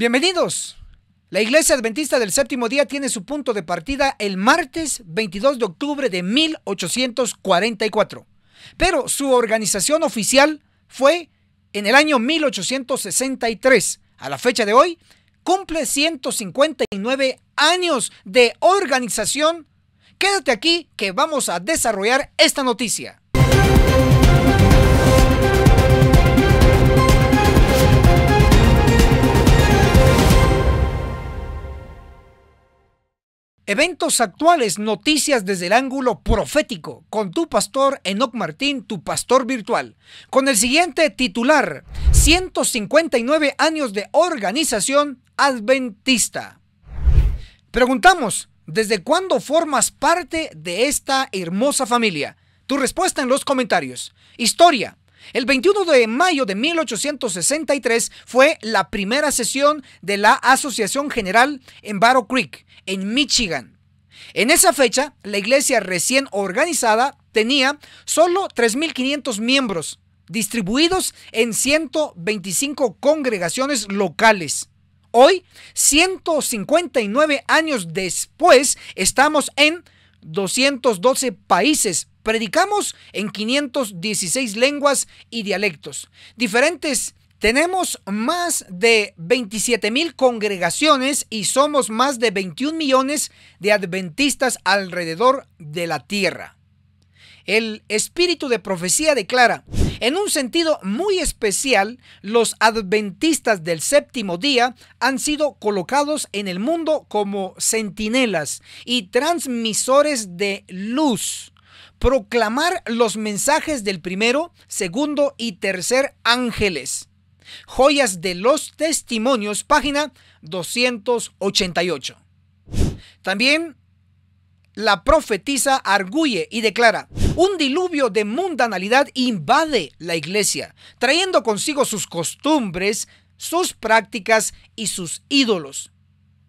Bienvenidos. La Iglesia Adventista del Séptimo Día tiene su punto de partida el martes 22 de octubre de 1844, pero su organización oficial fue en el año 1863. A la fecha de hoy, cumple 159 años de organización. Quédate aquí que vamos a desarrollar esta noticia. Eventos actuales, noticias desde el ángulo profético, con tu pastor Enoc Martín, tu pastor virtual. Con el siguiente titular, 159 años de organización adventista. Preguntamos, ¿desde cuándo formas parte de esta hermosa familia? Tu respuesta en los comentarios. Historia, el 21 de mayo de 1863 fue la primera sesión de la Asociación General en Barrow Creek, en Michigan. En esa fecha, la iglesia recién organizada tenía solo 3.500 miembros, distribuidos en 125 congregaciones locales. Hoy, 159 años después, estamos en 212 países Predicamos en 516 lenguas y dialectos. Diferentes tenemos más de 27 mil congregaciones y somos más de 21 millones de adventistas alrededor de la tierra. El espíritu de profecía declara, en un sentido muy especial, los adventistas del séptimo día han sido colocados en el mundo como centinelas y transmisores de luz proclamar los mensajes del primero, segundo y tercer ángeles. Joyas de los Testimonios, página 288. También la profetisa arguye y declara, un diluvio de mundanalidad invade la iglesia, trayendo consigo sus costumbres, sus prácticas y sus ídolos.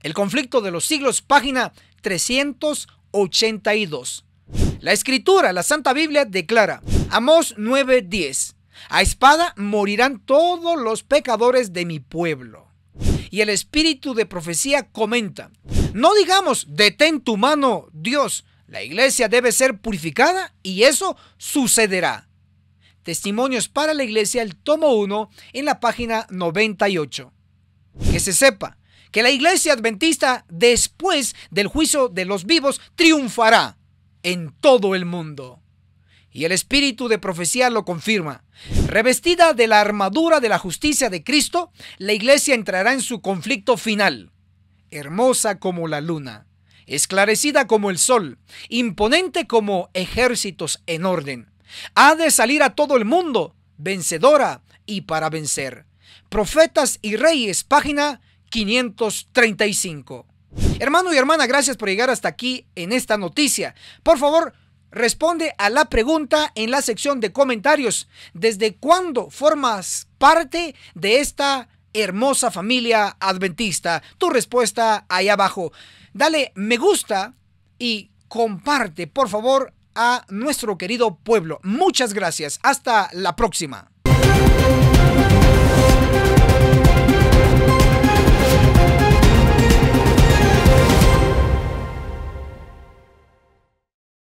El conflicto de los siglos, página 382. La escritura, la Santa Biblia, declara, Amós 9:10, a espada morirán todos los pecadores de mi pueblo. Y el espíritu de profecía comenta, no digamos, detén tu mano, Dios, la iglesia debe ser purificada y eso sucederá. Testimonios para la iglesia, el tomo 1, en la página 98. Que se sepa que la iglesia adventista, después del juicio de los vivos, triunfará en todo el mundo. Y el espíritu de profecía lo confirma. Revestida de la armadura de la justicia de Cristo, la iglesia entrará en su conflicto final. Hermosa como la luna, esclarecida como el sol, imponente como ejércitos en orden. Ha de salir a todo el mundo, vencedora y para vencer. Profetas y Reyes, página 535. Hermano y hermana, gracias por llegar hasta aquí en esta noticia. Por favor, responde a la pregunta en la sección de comentarios. ¿Desde cuándo formas parte de esta hermosa familia adventista? Tu respuesta ahí abajo. Dale me gusta y comparte, por favor, a nuestro querido pueblo. Muchas gracias. Hasta la próxima.